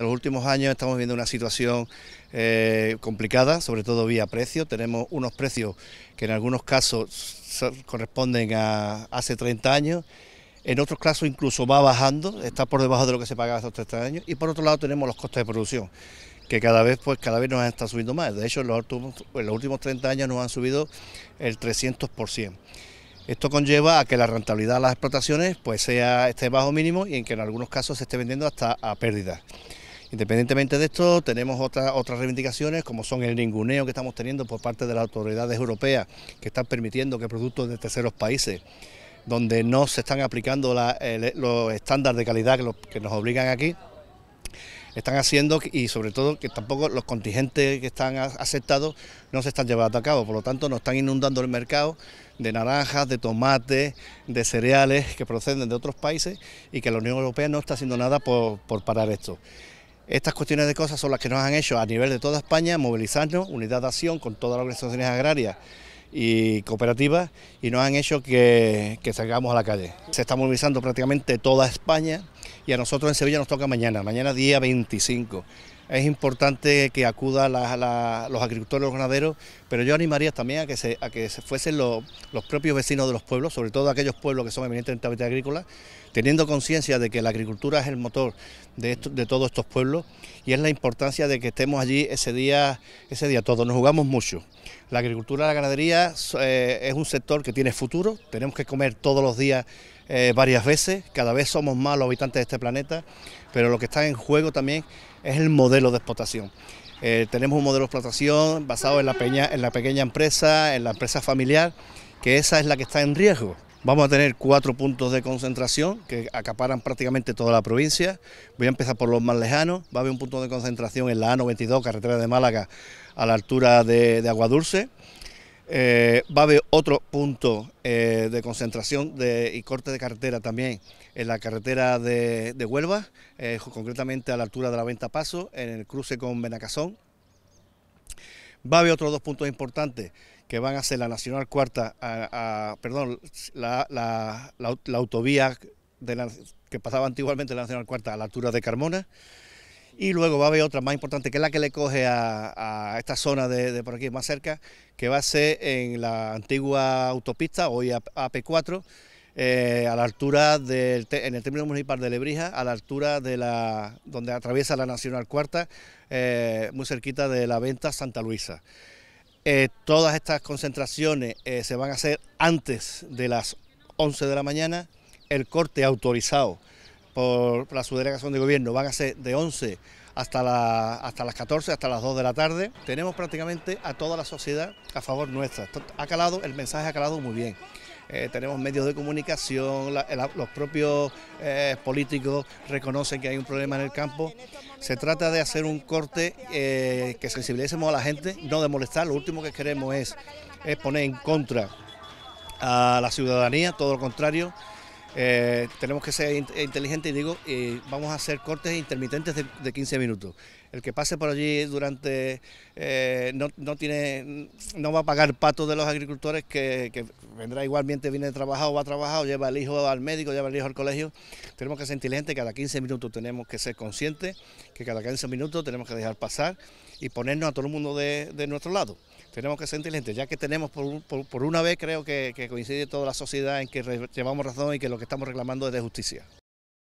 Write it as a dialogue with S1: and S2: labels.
S1: En los últimos años estamos viendo una situación eh, complicada, sobre todo vía precios. Tenemos unos precios que en algunos casos corresponden a hace 30 años, en otros casos incluso va bajando, está por debajo de lo que se pagaba hace 30 años. Y por otro lado tenemos los costes de producción, que cada vez, pues, cada vez nos están subiendo más. De hecho, en los, últimos, los últimos 30 años nos han subido el 300%. Esto conlleva a que la rentabilidad de las explotaciones pues sea esté bajo mínimo y en que en algunos casos se esté vendiendo hasta a pérdidas. Independientemente de esto, tenemos otras reivindicaciones, como son el ninguneo que estamos teniendo por parte de las autoridades europeas, que están permitiendo que productos de terceros países, donde no se están aplicando los estándares de calidad que, nos obligan aquí, están haciendo y sobre todo que tampoco los contingentes que están aceptados no se están llevando a cabo. Por lo tanto, nos están inundando el mercado de naranjas, de tomates, de cereales que proceden de otros países y que la Unión Europea no está haciendo nada por, por parar esto. Estas cuestiones de cosas son las que nos han hecho a nivel de toda España movilizarnos, unidad de acción con todas las organizaciones agrarias y cooperativas y nos han hecho que, salgamos a la calle. Se está movilizando prácticamente toda España y a nosotros en Sevilla nos toca mañana, mañana día 25 es importante que acuda los agricultores, los ganaderos, pero yo animaría también a que se, fuesen los propios vecinos de los pueblos, sobre todo aquellos pueblos que son eminentemente agrícolas, teniendo conciencia de que la agricultura es el motor de, todos estos pueblos y es la importancia de que estemos allí ese día, ese día todos, nos jugamos mucho. La agricultura, la ganadería eh, es un sector que tiene futuro, tenemos que comer todos los días eh, varias veces, cada vez somos más los habitantes de este planeta pero lo que está en juego también es el modelo de explotación. Eh, tenemos un modelo de explotación basado en la, peña, en la pequeña empresa, en la empresa familiar, que esa es la que está en riesgo. Vamos a tener cuatro puntos de concentración que acaparan prácticamente toda la provincia. Voy a empezar por los más lejanos. Va a haber un punto de concentración en la A92, carretera de Málaga, a la altura de, de Aguadulce. Eh, va a haber otro punto eh, de concentración de, y corte de carretera también en la carretera de, Huelva, eh, concretamente a la altura de la Venta Paso, en el cruce con Benacazón. Va a haber otros dos puntos importantes que van a ser la Nacional Cuarta, perdón, la, autovía que pasaba antiguamente la Nacional Cuarta a la altura de Carmona. Y luego va a haber otra más importante, que es la que le coge a, esta zona de, por aquí más cerca, que va a ser en la antigua autopista, hoy AP4, eh, a la altura del, en el término municipal de Lebrija, a la altura de la, donde atraviesa la Nacional Cuarta, eh, muy cerquita de la venta Santa Luisa. Eh, todas estas concentraciones se van a hacer antes de las 11 de la mañana, el corte autorizado por la subdelegación de gobierno van a ser de 11 hasta, la, hasta las 14, hasta las 2 de la tarde. Tenemos prácticamente a toda la sociedad a favor nuestra. Ha calado, el mensaje ha calado muy bien. Eh, tenemos medios de comunicación, los propios eh, políticos reconocen que hay un problema en el campo. Se trata de hacer un corte eh, que sensibilicemos a la gente, no de molestar. Lo último que queremos es poner en contra a la ciudadanía, todo lo contrario. Eh, tenemos que ser inteligentes y digo, eh, vamos a hacer cortes intermitentes de, 15 minutos. El que pase por allí durante eh, no, tiene no va a pagar pato de los agricultores que, vendrá igualmente, viene de va a trabajar, lleva el hijo al médico, lleva el hijo al colegio. Tenemos que ser inteligentes, cada 15 minutos tenemos que ser conscientes, que cada 15 minutos tenemos que dejar pasar y ponernos a todo el mundo de nuestro lado tenemos que ser inteligentes, ya que tenemos por, una vez, creo que coincide toda la sociedad en que llevamos razón y que lo que estamos reclamando es de justicia.